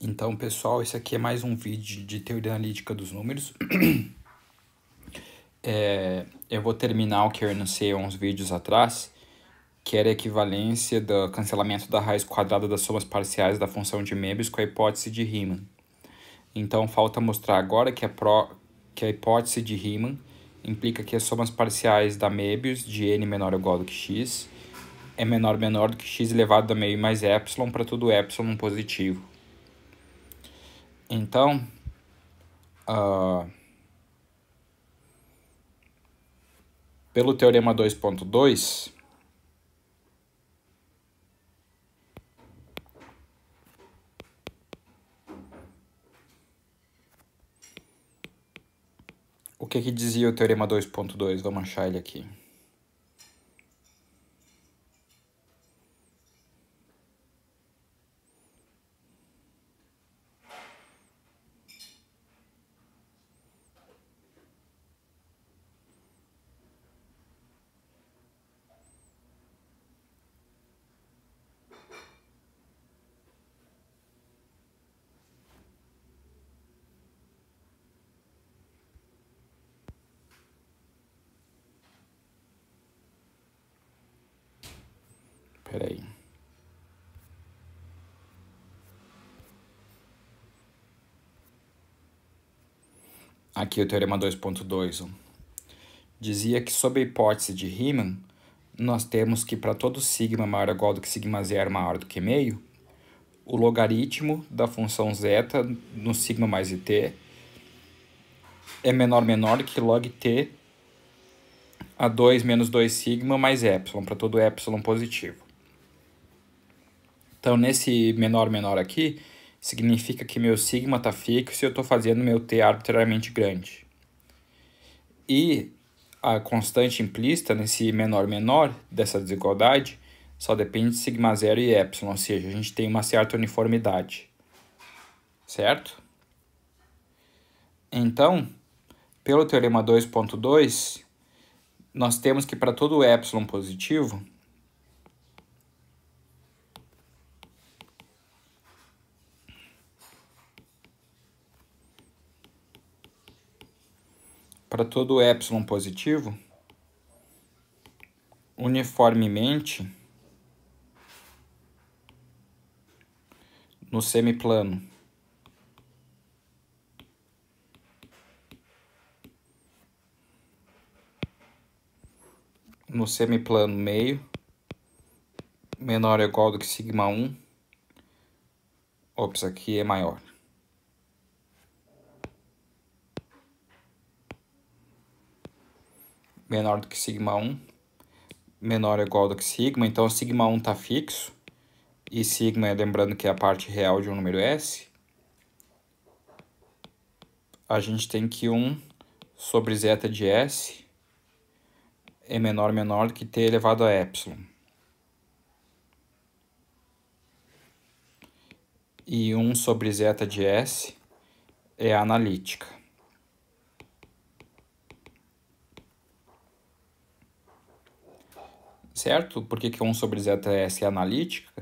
Então, pessoal, esse aqui é mais um vídeo de teoria analítica dos números. é, eu vou terminar o que eu anunciei uns vídeos atrás, que era a equivalência do cancelamento da raiz quadrada das somas parciais da função de Mebus com a hipótese de Riemann. Então, falta mostrar agora que a, pro, que a hipótese de Riemann implica que as somas parciais da Mebius de n menor ou igual do que x é menor menor do que x elevado a meio mais ε para todo ε positivo. Então, uh, pelo teorema 2.2, o que, que dizia o teorema 2.2? Vamos achar ele aqui. Peraí. Aqui o teorema 2.2 dizia que sob a hipótese de Riemann, nós temos que para todo sigma maior ou igual do que sigma zero maior do que meio, o logaritmo da função zeta no sigma mais it é menor menor que log t a 2 menos 2 sigma mais epsilon, para todo epsilon positivo. Então, nesse menor menor aqui, significa que meu sigma está fixo e eu estou fazendo meu t arbitrariamente grande. E a constante implícita nesse menor menor dessa desigualdade só depende de sigma zero e epsilon, ou seja, a gente tem uma certa uniformidade. Certo? Então, pelo teorema 2.2, nós temos que para todo epsilon positivo, para todo epsilon positivo, uniformemente no semiplano. No semiplano meio, menor ou igual do que sigma 1, ops, aqui é maior. menor do que sigma 1 menor ou igual do que sigma, então sigma 1 está fixo, e sigma, lembrando que é a parte real de um número S, a gente tem que 1 sobre zeta de S é menor ou menor do que t elevado a epsilon. E 1 sobre zeta de S é analítica. certo? Por que, que 1 sobre ZS é analítica?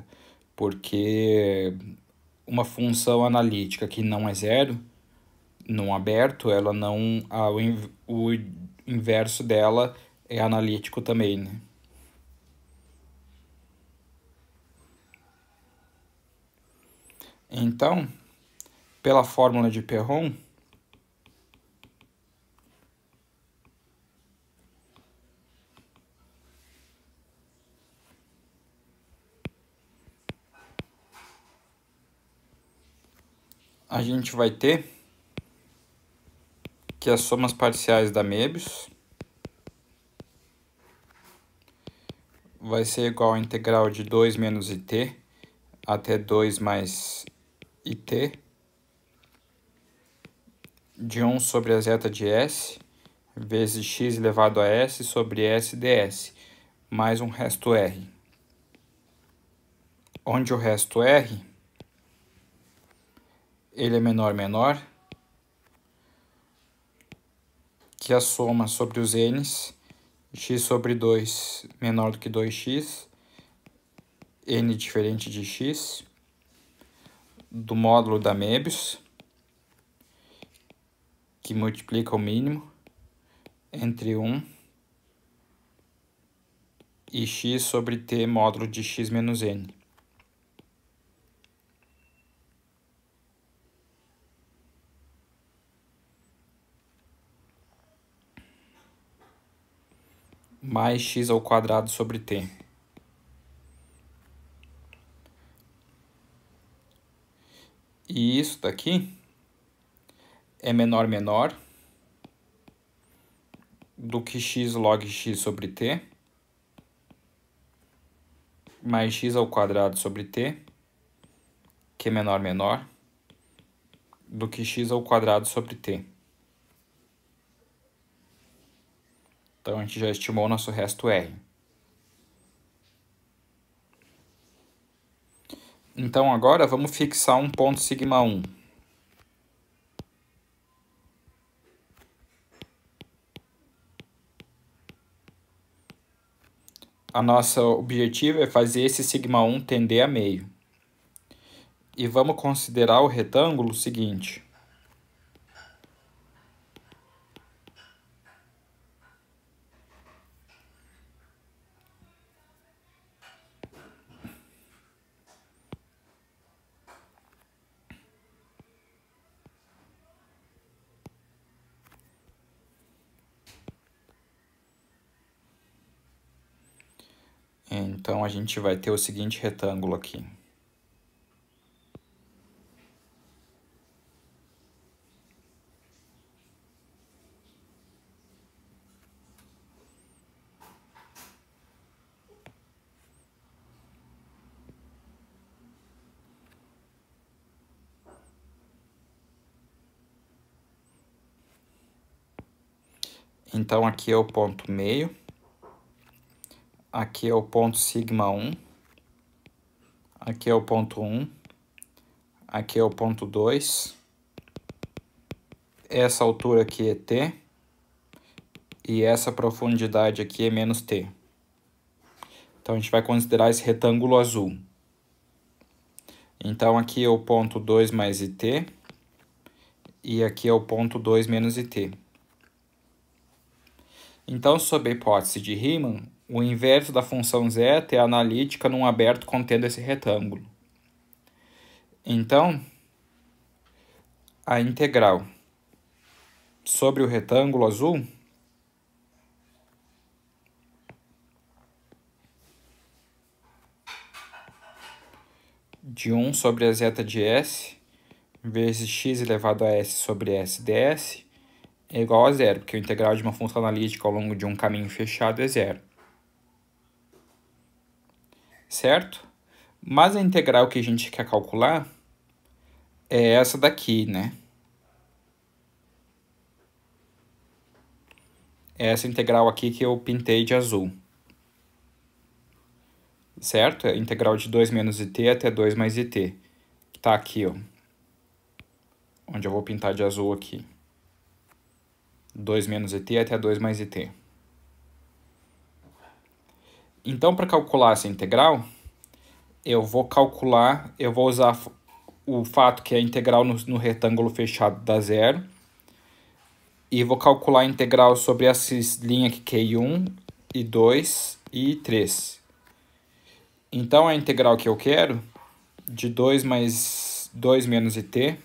Porque uma função analítica que não é zero, num aberto, ela não. A, o, o inverso dela é analítico também, né? Então, pela fórmula de Perron, a gente vai ter que as somas parciais da Mebius vai ser igual à integral de 2 menos it até 2 mais it de 1 sobre a zeta de s vezes x elevado a s sobre s ds mais um resto r onde o resto r ele é menor menor, que a soma sobre os n's, x sobre 2 menor do que 2x, n diferente de x, do módulo da Mebius que multiplica o mínimo entre 1 e x sobre t módulo de x menos n. mais x ao quadrado sobre t. E isso daqui é menor menor do que x log x sobre t mais x ao quadrado sobre t que é menor menor do que x ao quadrado sobre t. Então, a gente já estimou o nosso resto R. Então, agora vamos fixar um ponto sigma 1. A nossa objetivo é fazer esse sigma 1 tender a meio. E vamos considerar o retângulo seguinte. Então, a gente vai ter o seguinte retângulo aqui. Então, aqui é o ponto meio. Aqui é o ponto sigma 1. Aqui é o ponto 1. Aqui é o ponto 2. Essa altura aqui é T. E essa profundidade aqui é menos T. Então, a gente vai considerar esse retângulo azul. Então, aqui é o ponto 2 mais IT. E aqui é o ponto 2 menos IT. Então, sob a hipótese de Riemann, o inverso da função zeta é analítica num aberto contendo esse retângulo. Então, a integral sobre o retângulo azul de 1 sobre a zeta de S vezes x elevado a S sobre S ds é igual a zero, porque o integral de uma função analítica ao longo de um caminho fechado é zero certo? Mas a integral que a gente quer calcular é essa daqui, né? É essa integral aqui que eu pintei de azul. Certo? É a integral de 2 menos t até 2 mais t, Está tá aqui, ó. Onde eu vou pintar de azul aqui. 2 menos t até 2 mais t. Então, para calcular essa integral, eu vou calcular, eu vou usar o fato que a é integral no, no retângulo fechado dá zero, e vou calcular a integral sobre essas linhas aqui, que Q1, é e 2 e 3. Então, a integral que eu quero, de 2 mais 2 menos it,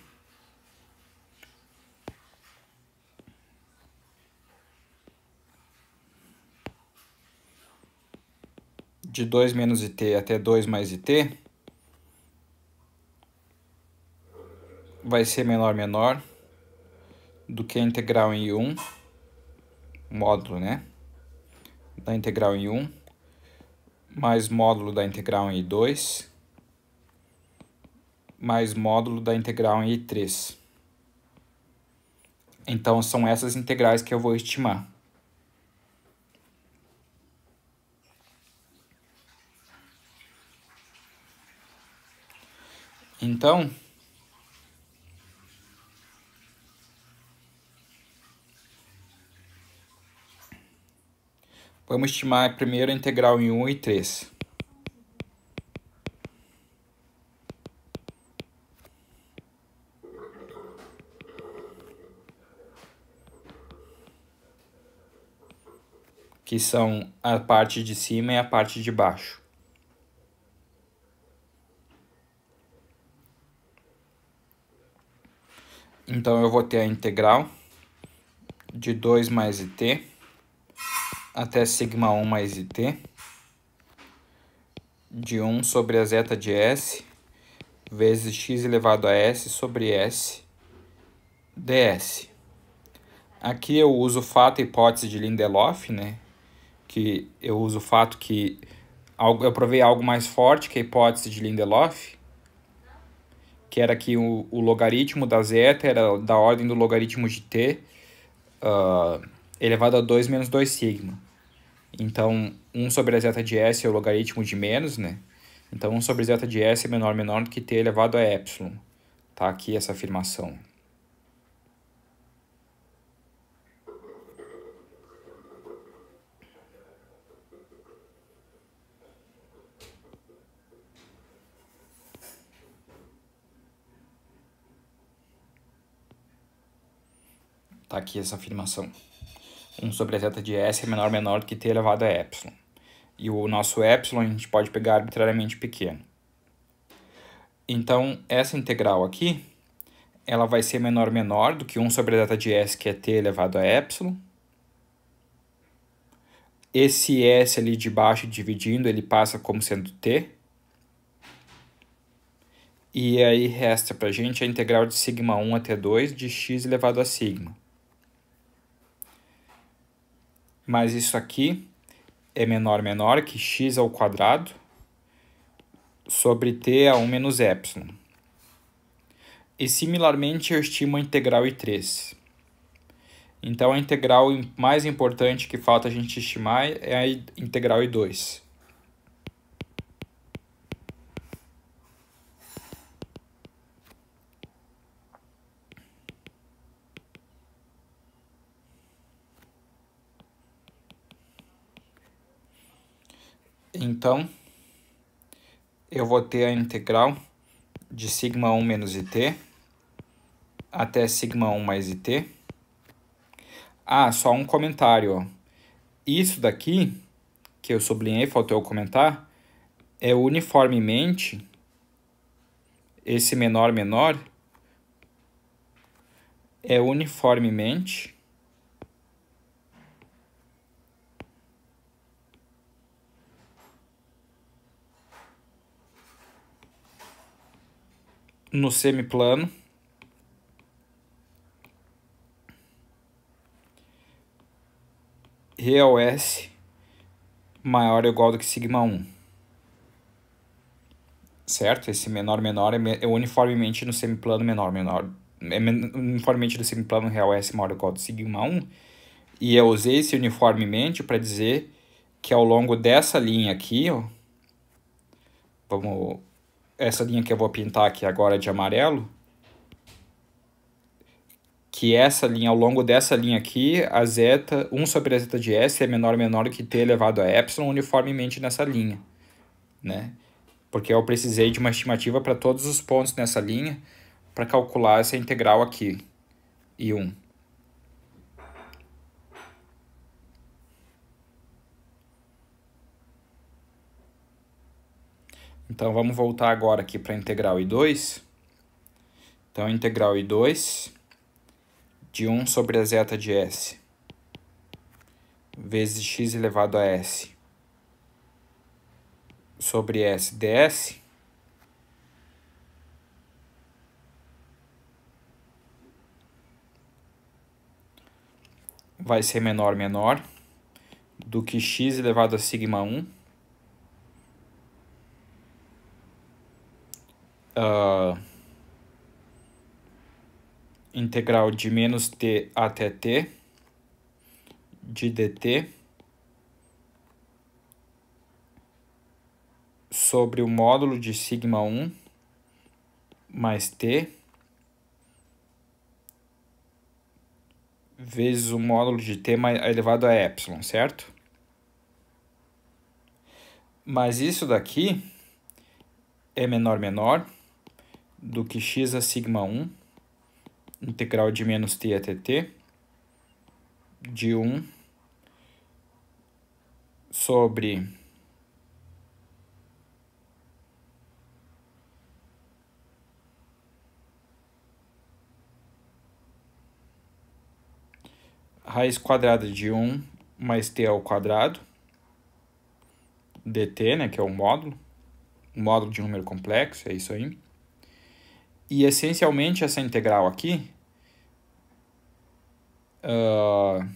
de 2 menos it até 2 mais it vai ser menor menor do que a integral em 1, módulo, né? Da integral em 1, mais módulo da integral em 2 mais módulo da integral em 3 Então, são essas integrais que eu vou estimar. então, vamos estimar primeiro a integral em 1 e 3. Que são a parte de cima e a parte de baixo. Então eu vou ter a integral de 2 mais it até sigma 1 mais it de 1 sobre a zeta de s vezes x elevado a s sobre s ds. Aqui eu uso o fato e hipótese de Lindelof, né? Que eu uso o fato que eu provei algo mais forte que a hipótese de Lindelof que era que o, o logaritmo da zeta era da ordem do logaritmo de t uh, elevado a 2 menos 2 sigma. Então, 1 sobre a zeta de S é o logaritmo de menos, né? Então, 1 sobre zeta de S é menor menor do que t elevado a ε. Tá aqui essa afirmação. Tá aqui essa afirmação. 1 sobre θ de S é menor menor do que t elevado a epsilon. E o nosso epsilon a gente pode pegar arbitrariamente pequeno. Então, essa integral aqui, ela vai ser menor menor do que 1 sobre θ de S, que é t elevado a epsilon. Esse S ali de baixo dividindo, ele passa como sendo t. E aí resta para a gente a integral de sigma 1 até 2 de x elevado a sigma mas isso aqui é menor menor que x ao quadrado sobre t a 1 menos epsilon. E similarmente eu estimo a integral I3. Então a integral mais importante que falta a gente estimar é a integral I2. Então, eu vou ter a integral de sigma 1 menos it até sigma 1 mais it. Ah, só um comentário. Ó. Isso daqui, que eu sublinhei, faltou eu comentar, é uniformemente esse menor menor é uniformemente no semiplano. real S maior ou igual do que sigma 1. Certo? Esse menor menor é, é uniformemente no semiplano menor menor. É uniformemente no semiplano real S maior ou igual do sigma 1. E eu usei esse uniformemente para dizer que ao longo dessa linha aqui, ó, vamos essa linha que eu vou pintar aqui agora de amarelo, que essa linha, ao longo dessa linha aqui, a zeta, 1 sobre a zeta de S é menor menor que T elevado a epsilon uniformemente nessa linha, né? Porque eu precisei de uma estimativa para todos os pontos nessa linha para calcular essa integral aqui, I1. Então, vamos voltar agora aqui para a integral I2. Então, integral I2 de 1 sobre a zeta de S vezes x elevado a S sobre S ds vai ser menor menor do que x elevado a sigma 1 uh, integral de menos t até t de dt sobre o módulo de sigma 1 mais t vezes o módulo de t mais elevado a epsilon, certo? Mas isso daqui é menor menor do que x a sigma 1, integral de menos t até t, de 1 sobre raiz quadrada de 1 mais t ao quadrado, dt, né, que é o módulo, módulo de número complexo, é isso aí. E essencialmente essa integral aqui. Uh,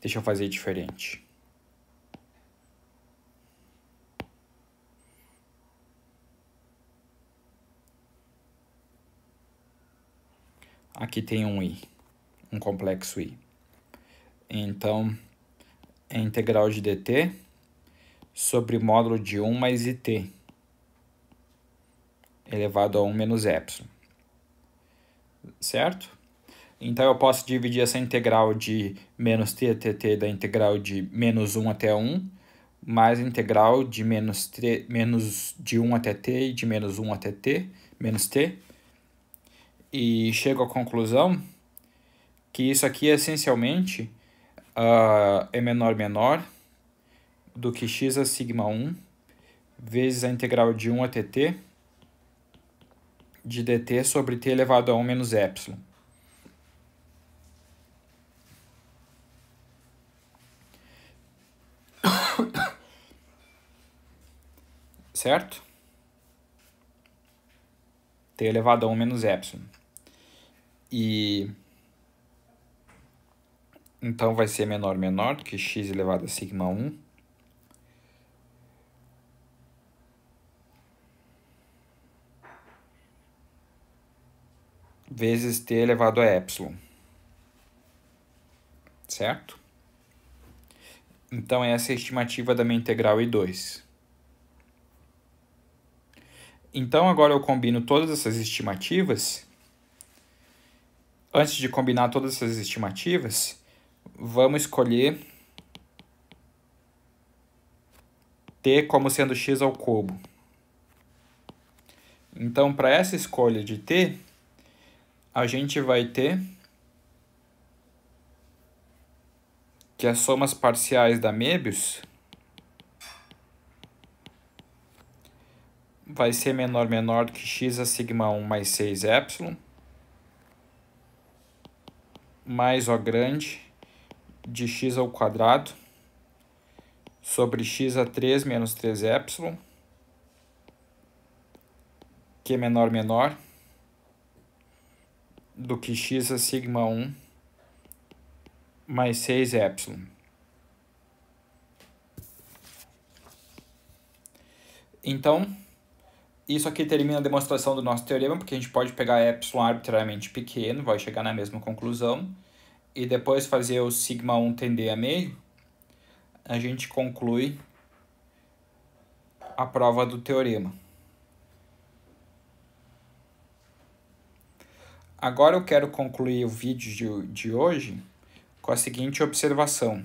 deixa eu fazer diferente. Aqui tem um i, um complexo i. Então, é integral de dt sobre módulo de 1 mais it elevado a 1 menos epsilon. Certo? Então, eu posso dividir essa integral de menos t, até t da integral de menos 1 até 1, mais integral de menos, 3, menos de 1 até t e de menos 1 até t, menos t. E chego à conclusão que isso aqui, é, essencialmente, uh, é menor menor do que x a sigma 1 vezes a integral de 1 até t de dt sobre t elevado a 1 menos epsilon. Certo? t elevado a 1 menos epsilon. E então vai ser menor menor do que x elevado a sigma 1. Vezes t elevado a epsilon. Certo? Então essa é a estimativa da minha integral I2. Então agora eu combino todas essas estimativas. Antes de combinar todas essas estimativas, vamos escolher t como sendo x ao cubo. Então, para essa escolha de t, a gente vai ter que as somas parciais da Möbius vai ser menor menor do que x a sigma 1 mais 6 epsilon mais O grande de x ao quadrado sobre x a 3 menos 3y, que é menor menor do que x a sigma 1 mais 6y. Então, isso aqui termina a demonstração do nosso teorema, porque a gente pode pegar ε arbitrariamente pequeno, vai chegar na mesma conclusão e depois fazer o sigma 1 tender a meio, a gente conclui a prova do teorema. Agora eu quero concluir o vídeo de, de hoje com a seguinte observação.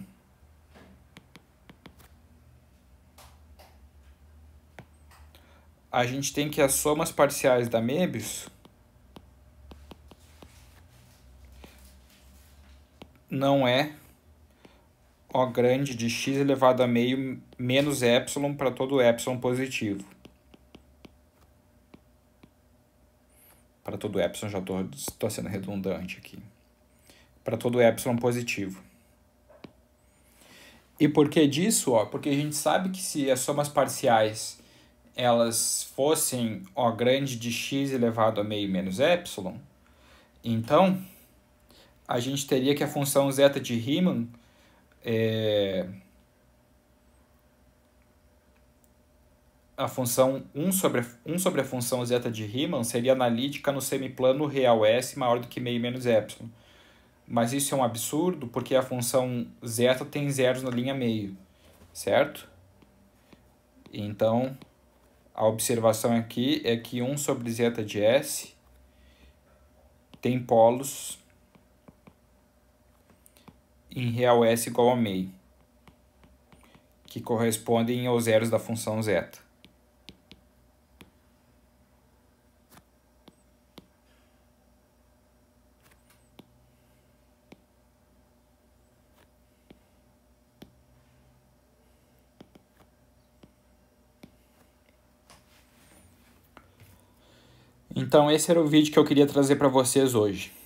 A gente tem que as somas parciais da MEBIUS não é O grande de x elevado a meio menos epsilon para todo epsilon positivo. Para todo epsilon, já estou sendo redundante aqui. Para todo epsilon positivo. E por que disso? Ó? Porque a gente sabe que se as somas parciais elas fossem O grande de x elevado a meio menos epsilon, então a gente teria que a função zeta de Riemann é... a função 1 sobre, a, 1 sobre a função zeta de Riemann seria analítica no semiplano real S maior do que meio menos epsilon. Mas isso é um absurdo porque a função zeta tem zeros na linha meio, certo? Então, a observação aqui é que 1 sobre zeta de S tem polos em real s igual a meio, que correspondem aos zeros da função zeta. Então esse era o vídeo que eu queria trazer para vocês hoje.